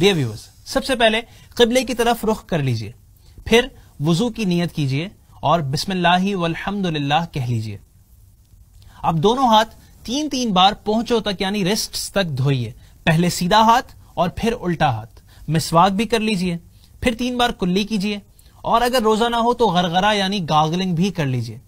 dear viewers सबसे पहले कबले की तरफ रुख कर लीजिए फिर वजू की नीयत कीजिए और बिस्मिल्लाह कह लीजिए अब दोनों हाथ तीन तीन बार पहुंचो तक यानी रिस्ट तक धोइए पहले सीधा हाथ और फिर उल्टा हाथ मिसवाक भी कर लीजिए फिर तीन बार कुल्ली कीजिए और अगर रोजा ना हो तो गरगरा यानी गागलिंग भी कर लीजिए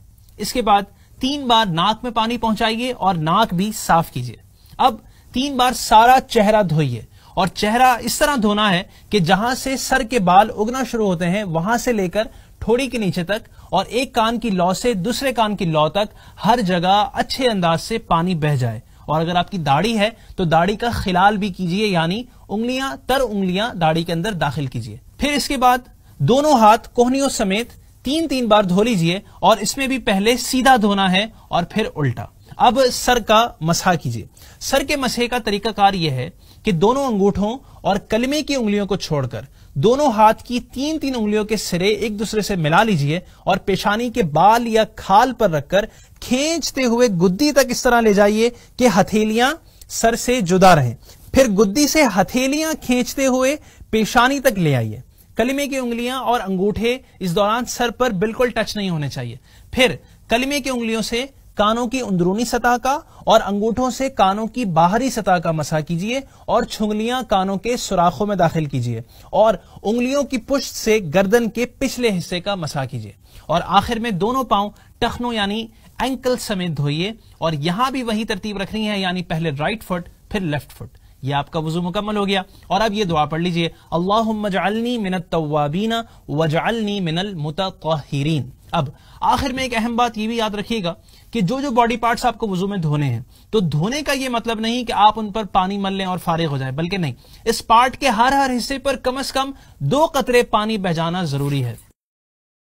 इसके बाद तीन बार नाक में पानी पहुंचाइए और नाक भी साफ कीजिए अब तीन बार सारा चेहरा धोइए और चेहरा इस तरह धोना है कि जहां से सर के बाल उगना शुरू होते हैं वहां से लेकर थोड़ी के नीचे तक और एक कान की लौ से दूसरे कान की लौ तक हर जगह अच्छे अंदाज से पानी बह जाए और अगर आपकी दाढ़ी है तो दाढ़ी का खिलाल भी कीजिए यानी उंगलियां तर उंगलियां दाढ़ी के अंदर दाखिल कीजिए फिर इसके बाद दोनों हाथ कोहनियों समेत तीन तीन बार धो लीजिए और इसमें भी पहले सीधा धोना है और फिर उल्टा अब सर का मसा कीजिए सर के मसहे का तरीकाकार यह है कि दोनों अंगूठों और कलमे की उंगलियों को छोड़कर दोनों हाथ की तीन तीन उंगलियों के सिरे एक दूसरे से मिला लीजिए और पेशानी के बाल या खाल पर रखकर खींचते हुए गुद्दी तक इस तरह ले जाइए कि हथेलियां सर से जुदा रहें फिर गुद्दी से हथेलियां खींचते हुए पेशानी तक ले आइए कलमे की उंगलियां और अंगूठे इस दौरान सर पर बिल्कुल टच नहीं होने चाहिए फिर कलमे की उंगलियों से कानों की अंदरूनी सतह का और अंगूठों से कानों की बाहरी सतह का मसा कीजिए और छुंगलियां कानों के सुराखों में दाखिल कीजिए और उंगलियों की पुष्ट से गर्दन के पिछले हिस्से का मसा कीजिए और आखिर में दोनों पांव टखनों यानी एंकल समेत धोइए और यहां भी वही तरतीब रखनी है यानी पहले राइट फुट फिर लेफ्ट फुट ये आपका वजू मुकम्मल हो गया और अब ये दुआ पढ़ लीजिए अल्लाह मजालनी मिनत तवाबीना वजालनी मिनल मुतरीन अब आखिर में एक अहम बात ये भी याद रखिएगा कि जो जो बॉडी पार्ट्स आपको वजू में धोने हैं तो धोने का ये मतलब नहीं कि आप उन पर पानी मल लें और फारिग हो जाए बल्कि नहीं इस पार्ट के हर हर हिस्से पर कम अज कम दो कतरे पानी बह जाना जरूरी है